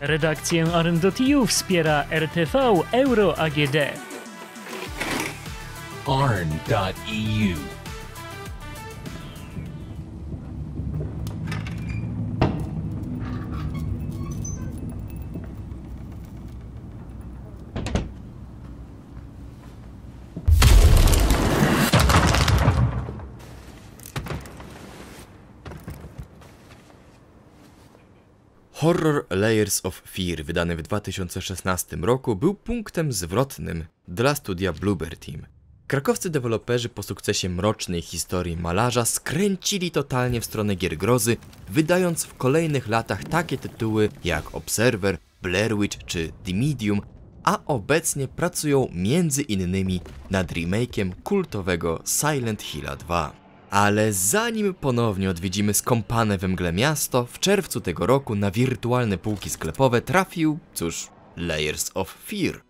Redakcję Arn.eu wspiera RTV Euro AGD. Arn.eu Horror Layers of Fear, wydany w 2016 roku, był punktem zwrotnym dla studia Bluebird Team. Krakowscy deweloperzy po sukcesie mrocznej historii malarza skręcili totalnie w stronę gier grozy, wydając w kolejnych latach takie tytuły jak Observer, Blair Witch czy The Medium, a obecnie pracują między innymi nad remake'iem kultowego Silent Hill 2. Ale zanim ponownie odwiedzimy skąpane we mgle miasto, w czerwcu tego roku na wirtualne półki sklepowe trafił, cóż, Layers of Fear.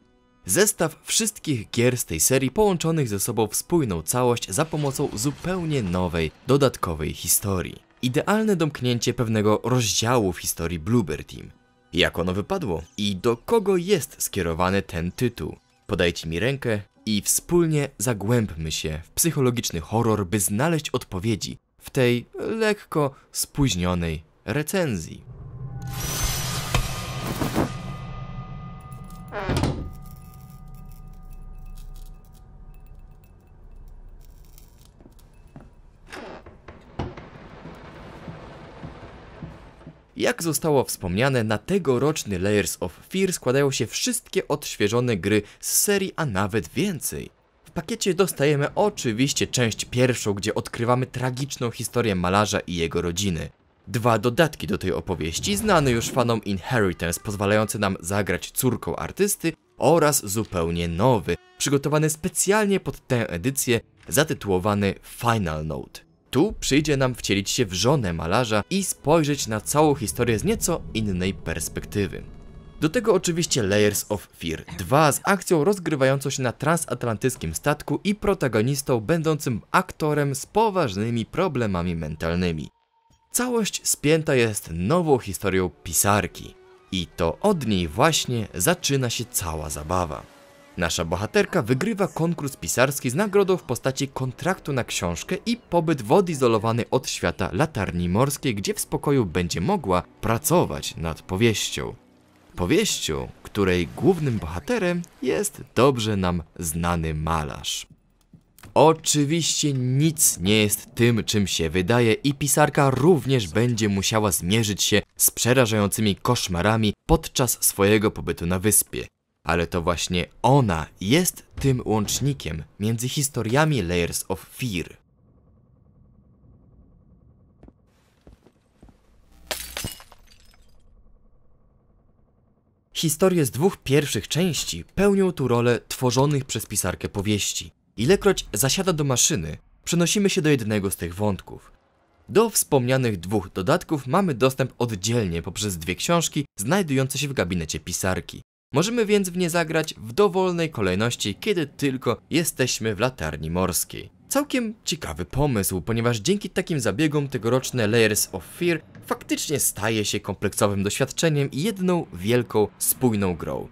Zestaw wszystkich gier z tej serii połączonych ze sobą w spójną całość za pomocą zupełnie nowej, dodatkowej historii. Idealne domknięcie pewnego rozdziału w historii Bluebird Team. Jak ono wypadło i do kogo jest skierowany ten tytuł? Podajcie mi rękę, i wspólnie zagłębmy się w psychologiczny horror, by znaleźć odpowiedzi w tej lekko spóźnionej recenzji. Jak zostało wspomniane, na tegoroczny Layers of Fear składają się wszystkie odświeżone gry z serii, a nawet więcej. W pakiecie dostajemy oczywiście część pierwszą, gdzie odkrywamy tragiczną historię malarza i jego rodziny. Dwa dodatki do tej opowieści, znane już fanom Inheritance, pozwalające nam zagrać córką artysty oraz zupełnie nowy, przygotowany specjalnie pod tę edycję, zatytułowany Final Note. Tu przyjdzie nam wcielić się w żonę malarza i spojrzeć na całą historię z nieco innej perspektywy. Do tego oczywiście Layers of Fear 2 z akcją rozgrywającą się na transatlantyckim statku i protagonistą będącym aktorem z poważnymi problemami mentalnymi. Całość spięta jest nową historią pisarki. I to od niej właśnie zaczyna się cała zabawa. Nasza bohaterka wygrywa konkurs pisarski z nagrodą w postaci kontraktu na książkę i pobyt w odizolowanej od świata latarni morskiej, gdzie w spokoju będzie mogła pracować nad powieścią. Powieścią, której głównym bohaterem jest dobrze nam znany malarz. Oczywiście nic nie jest tym, czym się wydaje i pisarka również będzie musiała zmierzyć się z przerażającymi koszmarami podczas swojego pobytu na wyspie. Ale to właśnie ona jest tym łącznikiem między historiami Layers of Fear. Historie z dwóch pierwszych części pełnią tu rolę tworzonych przez pisarkę powieści. Ilekroć zasiada do maszyny, przenosimy się do jednego z tych wątków. Do wspomnianych dwóch dodatków mamy dostęp oddzielnie poprzez dwie książki znajdujące się w gabinecie pisarki. Możemy więc w nie zagrać w dowolnej kolejności, kiedy tylko jesteśmy w latarni morskiej. Całkiem ciekawy pomysł, ponieważ dzięki takim zabiegom tegoroczne Layers of Fear faktycznie staje się kompleksowym doświadczeniem i jedną wielką, spójną grą.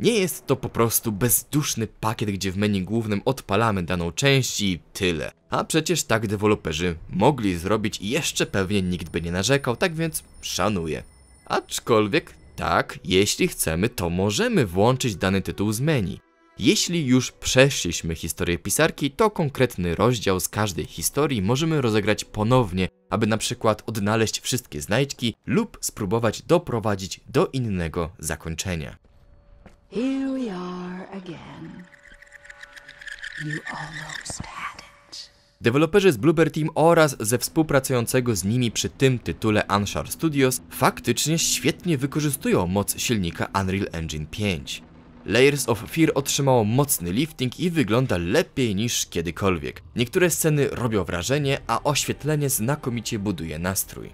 Nie jest to po prostu bezduszny pakiet, gdzie w menu głównym odpalamy daną część i tyle. A przecież tak deweloperzy mogli zrobić i jeszcze pewnie nikt by nie narzekał, tak więc szanuję. Aczkolwiek tak, jeśli chcemy, to możemy włączyć dany tytuł z menu. Jeśli już przeszliśmy historię pisarki, to konkretny rozdział z każdej historii możemy rozegrać ponownie, aby na przykład odnaleźć wszystkie znajdźki lub spróbować doprowadzić do innego zakończenia. Here we are again. You almost had it. Deweloperzy z Bloober Team oraz ze współpracującego z nimi przy tym tytule Anshar Studios faktycznie świetnie wykorzystują moc silnika Unreal Engine 5. Layers of Fear otrzymało mocny lifting i wygląda lepiej niż kiedykolwiek. Niektóre sceny robią wrażenie, a oświetlenie znakomicie buduje nastrój.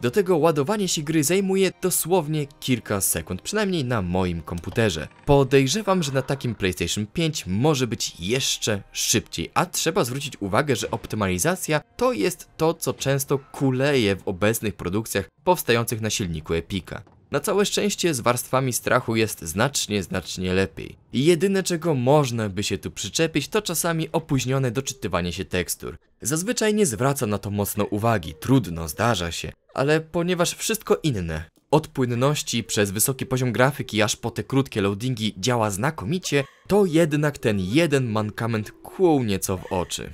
Do tego ładowanie się gry zajmuje dosłownie kilka sekund, przynajmniej na moim komputerze. Podejrzewam, że na takim PlayStation 5 może być jeszcze szybciej, a trzeba zwrócić uwagę, że optymalizacja to jest to, co często kuleje w obecnych produkcjach powstających na silniku Epica. Na całe szczęście z warstwami strachu jest znacznie, znacznie lepiej. I jedyne czego można by się tu przyczepić to czasami opóźnione doczytywanie się tekstur. Zazwyczaj nie zwraca na to mocno uwagi, trudno, zdarza się, ale ponieważ wszystko inne, od płynności przez wysoki poziom grafiki aż po te krótkie loadingi działa znakomicie, to jednak ten jeden mankament kłuł nieco w oczy.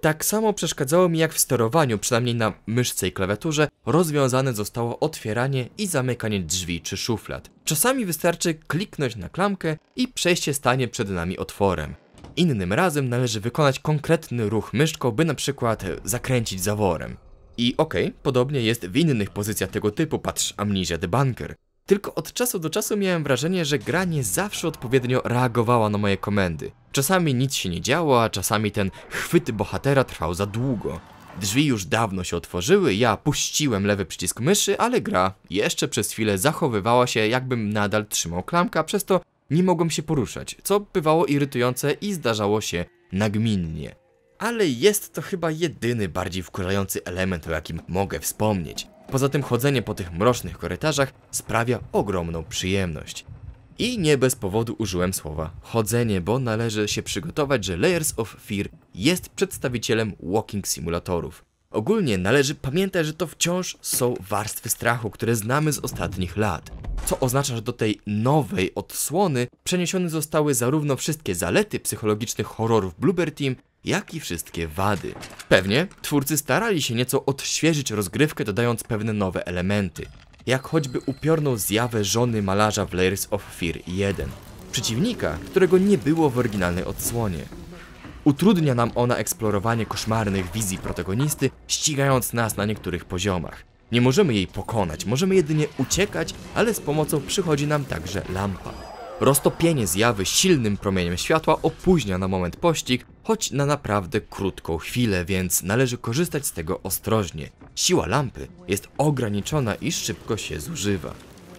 Tak samo przeszkadzało mi jak w sterowaniu, przynajmniej na myszce i klawiaturze, rozwiązane zostało otwieranie i zamykanie drzwi czy szuflad. Czasami wystarczy kliknąć na klamkę i przejście stanie przed nami otworem. Innym razem należy wykonać konkretny ruch myszką, by na przykład zakręcić zaworem. I okej, okay, podobnie jest w innych pozycjach tego typu, patrz Amnesia The Bunker. Tylko od czasu do czasu miałem wrażenie, że gra nie zawsze odpowiednio reagowała na moje komendy. Czasami nic się nie działo, a czasami ten chwyt bohatera trwał za długo. Drzwi już dawno się otworzyły, ja puściłem lewy przycisk myszy, ale gra jeszcze przez chwilę zachowywała się, jakbym nadal trzymał klamkę, przez to nie mogłem się poruszać, co bywało irytujące i zdarzało się nagminnie. Ale jest to chyba jedyny bardziej wkurzający element, o jakim mogę wspomnieć. Poza tym chodzenie po tych mrocznych korytarzach sprawia ogromną przyjemność. I nie bez powodu użyłem słowa chodzenie, bo należy się przygotować, że Layers of Fear jest przedstawicielem walking simulatorów. Ogólnie należy pamiętać, że to wciąż są warstwy strachu, które znamy z ostatnich lat. Co oznacza, że do tej nowej odsłony przeniesione zostały zarówno wszystkie zalety psychologicznych horrorów Blueberry Team, jak i wszystkie wady. Pewnie twórcy starali się nieco odświeżyć rozgrywkę, dodając pewne nowe elementy jak choćby upiorną zjawę żony malarza w Layers of Fear 1, przeciwnika, którego nie było w oryginalnej odsłonie. Utrudnia nam ona eksplorowanie koszmarnych wizji protagonisty, ścigając nas na niektórych poziomach. Nie możemy jej pokonać, możemy jedynie uciekać, ale z pomocą przychodzi nam także lampa. Roztopienie zjawy silnym promieniem światła opóźnia na moment pościg, choć na naprawdę krótką chwilę, więc należy korzystać z tego ostrożnie. Siła lampy jest ograniczona i szybko się zużywa.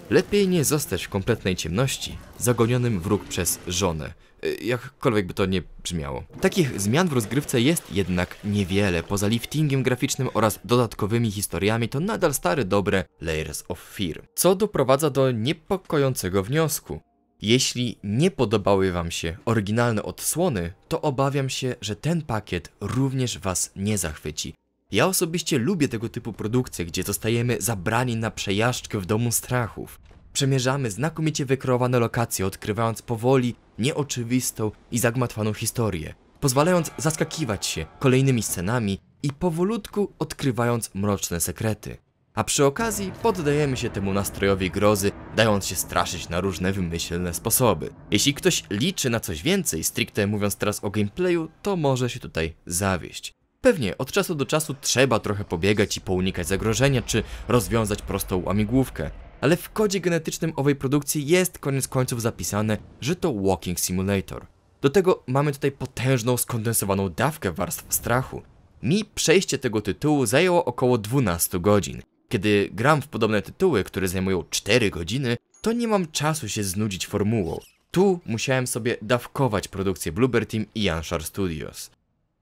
Lepiej nie zostać w kompletnej ciemności, zagonionym wróg przez żonę, e, jakkolwiek by to nie brzmiało. Takich zmian w rozgrywce jest jednak niewiele. Poza liftingiem graficznym oraz dodatkowymi historiami to nadal stare dobre Layers of Fear, co doprowadza do niepokojącego wniosku. Jeśli nie podobały Wam się oryginalne odsłony, to obawiam się, że ten pakiet również Was nie zachwyci. Ja osobiście lubię tego typu produkcje, gdzie zostajemy zabrani na przejażdżkę w domu strachów. Przemierzamy znakomicie wykreowane lokacje, odkrywając powoli nieoczywistą i zagmatwaną historię, pozwalając zaskakiwać się kolejnymi scenami i powolutku odkrywając mroczne sekrety. A przy okazji poddajemy się temu nastrojowi grozy, dając się straszyć na różne wymyślne sposoby. Jeśli ktoś liczy na coś więcej, stricte mówiąc teraz o gameplayu, to może się tutaj zawieść. Pewnie od czasu do czasu trzeba trochę pobiegać i pounikać zagrożenia, czy rozwiązać prostą łamigłówkę. Ale w kodzie genetycznym owej produkcji jest koniec końców zapisane, że to Walking Simulator. Do tego mamy tutaj potężną, skondensowaną dawkę warstw strachu. Mi przejście tego tytułu zajęło około 12 godzin. Kiedy gram w podobne tytuły, które zajmują 4 godziny, to nie mam czasu się znudzić formułą. Tu musiałem sobie dawkować produkcję Bluebird Team i Anshar Studios.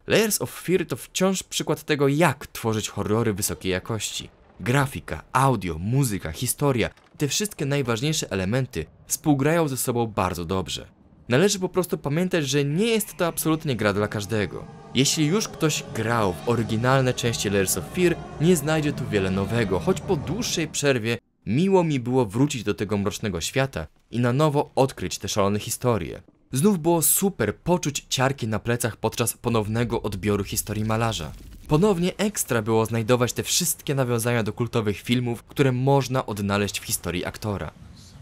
Layers of Fear to wciąż przykład tego, jak tworzyć horrory wysokiej jakości. Grafika, audio, muzyka, historia, te wszystkie najważniejsze elementy współgrają ze sobą bardzo dobrze. Należy po prostu pamiętać, że nie jest to absolutnie gra dla każdego. Jeśli już ktoś grał w oryginalne części Layers of Fear, nie znajdzie tu wiele nowego, choć po dłuższej przerwie miło mi było wrócić do tego mrocznego świata i na nowo odkryć te szalone historie. Znów było super poczuć ciarki na plecach podczas ponownego odbioru historii malarza. Ponownie ekstra było znajdować te wszystkie nawiązania do kultowych filmów, które można odnaleźć w historii aktora.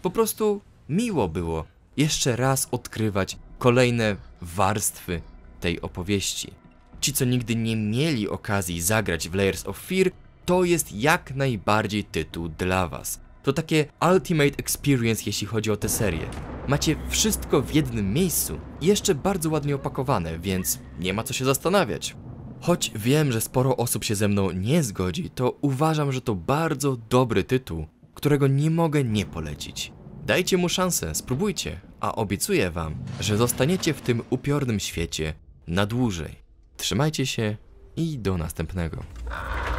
Po prostu miło było jeszcze raz odkrywać kolejne warstwy tej opowieści. Ci, co nigdy nie mieli okazji zagrać w Layers of Fear, to jest jak najbardziej tytuł dla Was. To takie ultimate experience, jeśli chodzi o tę serię. Macie wszystko w jednym miejscu i jeszcze bardzo ładnie opakowane, więc nie ma co się zastanawiać. Choć wiem, że sporo osób się ze mną nie zgodzi, to uważam, że to bardzo dobry tytuł, którego nie mogę nie polecić. Dajcie mu szansę, spróbujcie a obiecuję wam, że zostaniecie w tym upiornym świecie na dłużej. Trzymajcie się i do następnego.